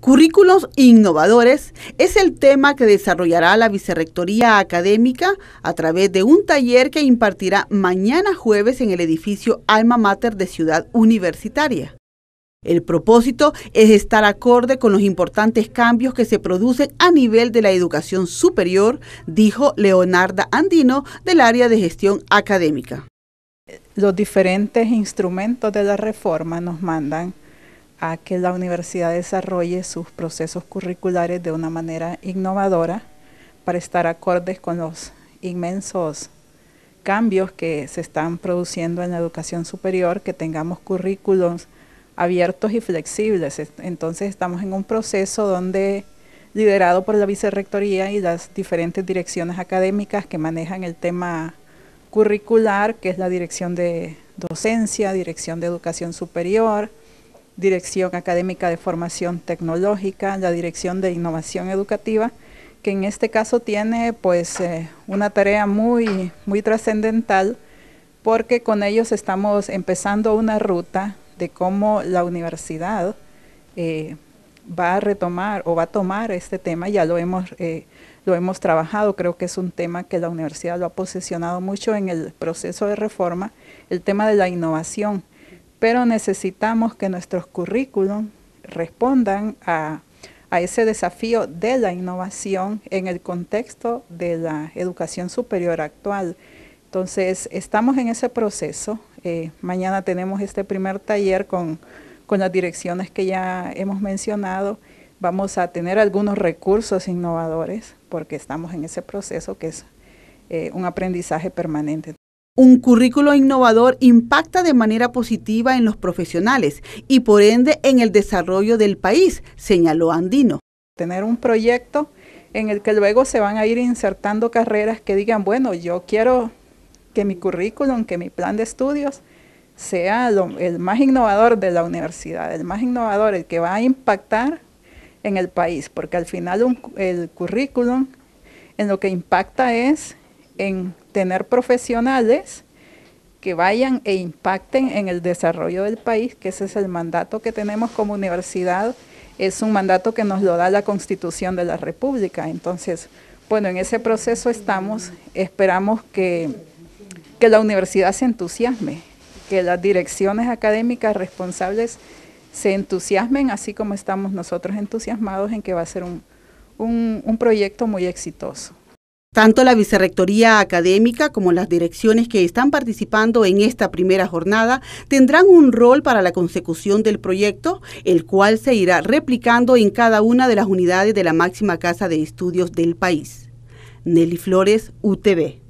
Currículos innovadores es el tema que desarrollará la Vicerrectoría Académica a través de un taller que impartirá mañana jueves en el edificio Alma Mater de Ciudad Universitaria. El propósito es estar acorde con los importantes cambios que se producen a nivel de la educación superior, dijo Leonarda Andino del área de gestión académica. Los diferentes instrumentos de la reforma nos mandan a que la universidad desarrolle sus procesos curriculares de una manera innovadora para estar acordes con los inmensos cambios que se están produciendo en la educación superior, que tengamos currículos abiertos y flexibles. Entonces estamos en un proceso donde, liderado por la vicerrectoría y las diferentes direcciones académicas que manejan el tema curricular, que es la dirección de docencia, dirección de educación superior, Dirección Académica de Formación Tecnológica, la Dirección de Innovación Educativa, que en este caso tiene pues eh, una tarea muy, muy trascendental porque con ellos estamos empezando una ruta de cómo la universidad eh, va a retomar o va a tomar este tema, ya lo hemos, eh, lo hemos trabajado, creo que es un tema que la universidad lo ha posicionado mucho en el proceso de reforma, el tema de la innovación pero necesitamos que nuestros currículum respondan a, ese desafío de la innovación en el contexto de la educación superior actual. Entonces, estamos en ese proceso. Eh, mañana tenemos este primer taller con, las direcciones que ya hemos mencionado. Vamos a tener algunos recursos innovadores porque estamos en ese proceso que es eh, un aprendizaje permanente. Un currículo innovador impacta de manera positiva en los profesionales y por ende en el desarrollo del país, señaló Andino. Tener un proyecto en el que luego se van a ir insertando carreras que digan, bueno, yo quiero que mi currículum, que mi plan de estudios sea el más innovador de la universidad, el más innovador, el que va a impactar en el país, porque al final el currículum en lo que impacta es en tener profesionales que vayan e impacten en el desarrollo del país, que ese es el mandato que tenemos como universidad, es un mandato que nos lo da la Constitución de la República. Entonces, bueno, en ese proceso estamos, esperamos que, la universidad se entusiasme, que las direcciones académicas responsables se entusiasmen, así como estamos nosotros entusiasmados en que va a ser un proyecto muy exitoso. Tanto la Vicerrectoría Académica como las direcciones que están participando en esta primera jornada tendrán un rol para la consecución del proyecto, el cual se irá replicando en cada una de las unidades de la máxima casa de estudios del país. Nelly Flores, UTV.